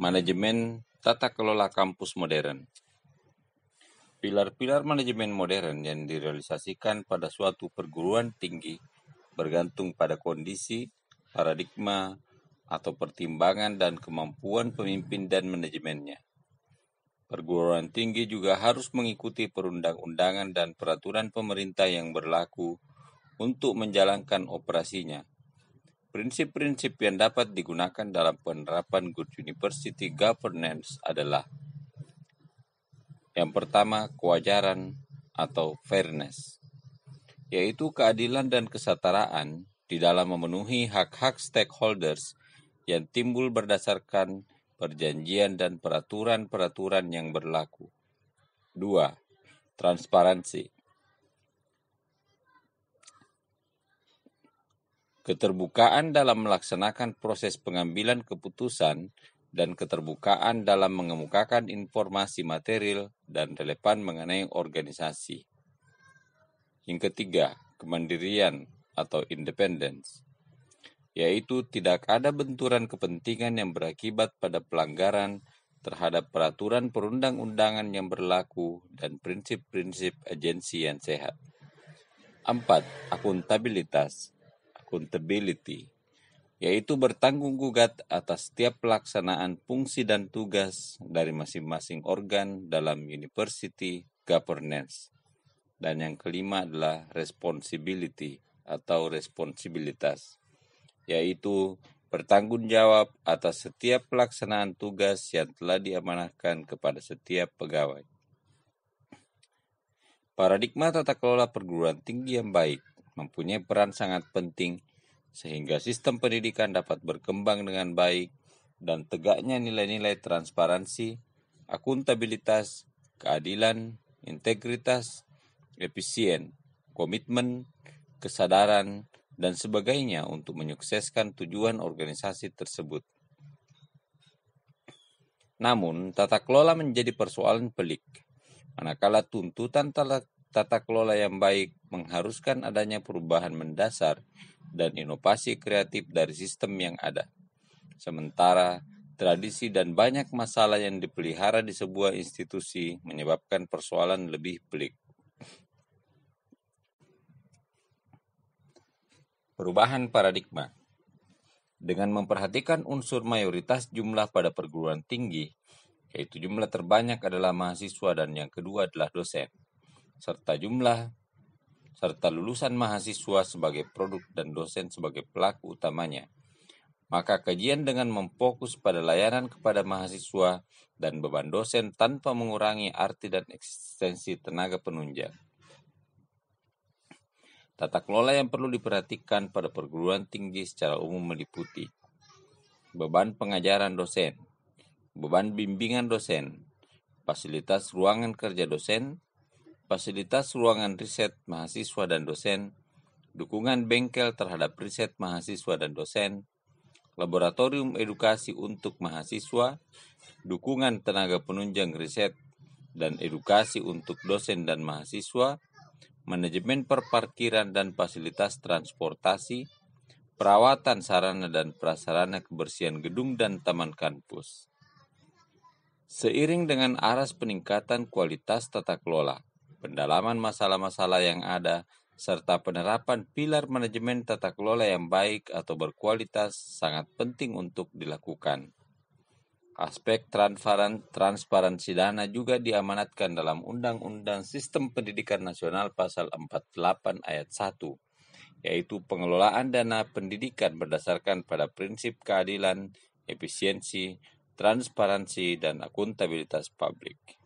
Manajemen Tata Kelola Kampus Modern Pilar-pilar manajemen modern yang direalisasikan pada suatu perguruan tinggi bergantung pada kondisi, paradigma, atau pertimbangan dan kemampuan pemimpin dan manajemennya. Perguruan tinggi juga harus mengikuti perundang-undangan dan peraturan pemerintah yang berlaku untuk menjalankan operasinya, Prinsip-prinsip yang dapat digunakan dalam penerapan Good University Governance adalah yang pertama, kewajaran atau fairness, yaitu keadilan dan kesetaraan di dalam memenuhi hak-hak stakeholders yang timbul berdasarkan perjanjian dan peraturan-peraturan yang berlaku. Dua, Transparansi, keterbukaan dalam melaksanakan proses pengambilan keputusan, dan keterbukaan dalam mengemukakan informasi material dan relevan mengenai organisasi. Yang ketiga, kemandirian atau independence, yaitu tidak ada benturan kepentingan yang berakibat pada pelanggaran terhadap peraturan perundang-undangan yang berlaku dan prinsip-prinsip agensi yang sehat. 4. Akuntabilitas accountability, yaitu bertanggung gugat atas setiap pelaksanaan fungsi dan tugas dari masing-masing organ dalam university governance. Dan yang kelima adalah responsibility atau responsibilitas, yaitu bertanggung jawab atas setiap pelaksanaan tugas yang telah diamanahkan kepada setiap pegawai. Paradigma tata kelola perguruan tinggi yang baik mempunyai peran sangat penting sehingga sistem pendidikan dapat berkembang dengan baik dan tegaknya nilai-nilai transparansi, akuntabilitas, keadilan, integritas, efisien, komitmen, kesadaran, dan sebagainya untuk menyukseskan tujuan organisasi tersebut. Namun, tata kelola menjadi persoalan pelik. Manakala tuntutan tata tata kelola yang baik mengharuskan adanya perubahan mendasar dan inovasi kreatif dari sistem yang ada. Sementara tradisi dan banyak masalah yang dipelihara di sebuah institusi menyebabkan persoalan lebih pelik. Perubahan paradigma dengan memperhatikan unsur mayoritas jumlah pada perguruan tinggi, yaitu jumlah terbanyak adalah mahasiswa dan yang kedua adalah dosen serta jumlah, serta lulusan mahasiswa sebagai produk dan dosen sebagai pelaku utamanya. Maka kajian dengan memfokus pada layanan kepada mahasiswa dan beban dosen tanpa mengurangi arti dan eksistensi tenaga penunjang. Tata kelola yang perlu diperhatikan pada perguruan tinggi secara umum meliputi beban pengajaran dosen, beban bimbingan dosen, fasilitas ruangan kerja dosen, fasilitas ruangan riset mahasiswa dan dosen, dukungan bengkel terhadap riset mahasiswa dan dosen, laboratorium edukasi untuk mahasiswa, dukungan tenaga penunjang riset dan edukasi untuk dosen dan mahasiswa, manajemen perparkiran dan fasilitas transportasi, perawatan sarana dan prasarana kebersihan gedung dan taman kampus. Seiring dengan aras peningkatan kualitas tata kelola, pendalaman masalah-masalah yang ada, serta penerapan pilar manajemen tata kelola yang baik atau berkualitas sangat penting untuk dilakukan. Aspek transparan, transparansi dana juga diamanatkan dalam Undang-Undang Sistem Pendidikan Nasional Pasal 48 Ayat 1, yaitu pengelolaan dana pendidikan berdasarkan pada prinsip keadilan, efisiensi, transparansi, dan akuntabilitas publik.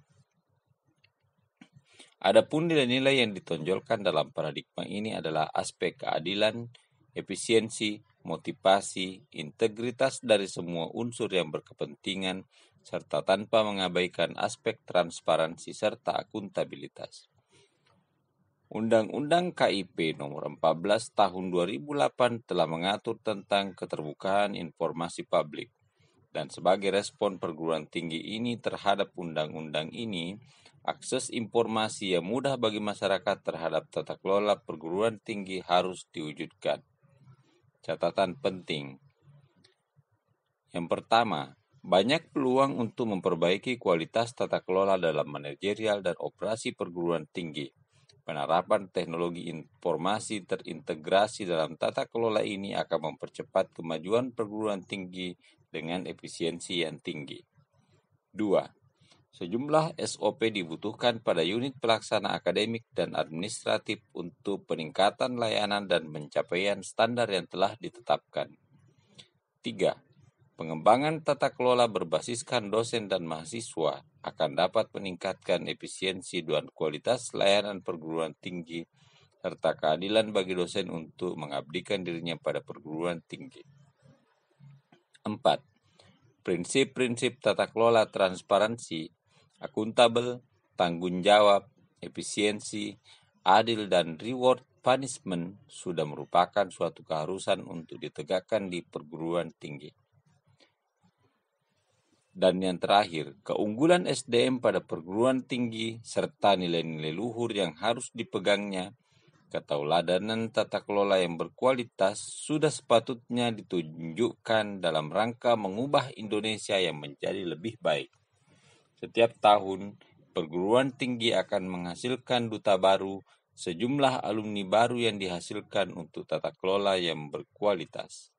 Adapun nilai-nilai yang ditonjolkan dalam paradigma ini adalah aspek keadilan, efisiensi, motivasi, integritas dari semua unsur yang berkepentingan, serta tanpa mengabaikan aspek transparansi serta akuntabilitas. Undang-Undang KIP Nomor 14 Tahun 2008 telah mengatur tentang keterbukaan informasi publik. Dan sebagai respon perguruan tinggi ini terhadap undang-undang ini, Akses informasi yang mudah bagi masyarakat terhadap tata kelola perguruan tinggi harus diwujudkan. Catatan penting. Yang pertama, banyak peluang untuk memperbaiki kualitas tata kelola dalam manajerial dan operasi perguruan tinggi. Penerapan teknologi informasi terintegrasi dalam tata kelola ini akan mempercepat kemajuan perguruan tinggi dengan efisiensi yang tinggi. 2 Sejumlah SOP dibutuhkan pada unit pelaksana akademik dan administratif untuk peningkatan layanan dan pencapaian standar yang telah ditetapkan. 3. Pengembangan tata kelola berbasiskan dosen dan mahasiswa akan dapat meningkatkan efisiensi dan kualitas layanan perguruan tinggi serta keadilan bagi dosen untuk mengabdikan dirinya pada perguruan tinggi. 4. Prinsip-prinsip tata kelola transparansi akuntabel, tanggung jawab, efisiensi, adil dan reward punishment sudah merupakan suatu keharusan untuk ditegakkan di perguruan tinggi. Dan yang terakhir, keunggulan SDM pada perguruan tinggi serta nilai-nilai luhur yang harus dipegangnya, ketauladanan tata kelola yang berkualitas sudah sepatutnya ditunjukkan dalam rangka mengubah Indonesia yang menjadi lebih baik. Setiap tahun, perguruan tinggi akan menghasilkan duta baru, sejumlah alumni baru yang dihasilkan untuk tata kelola yang berkualitas.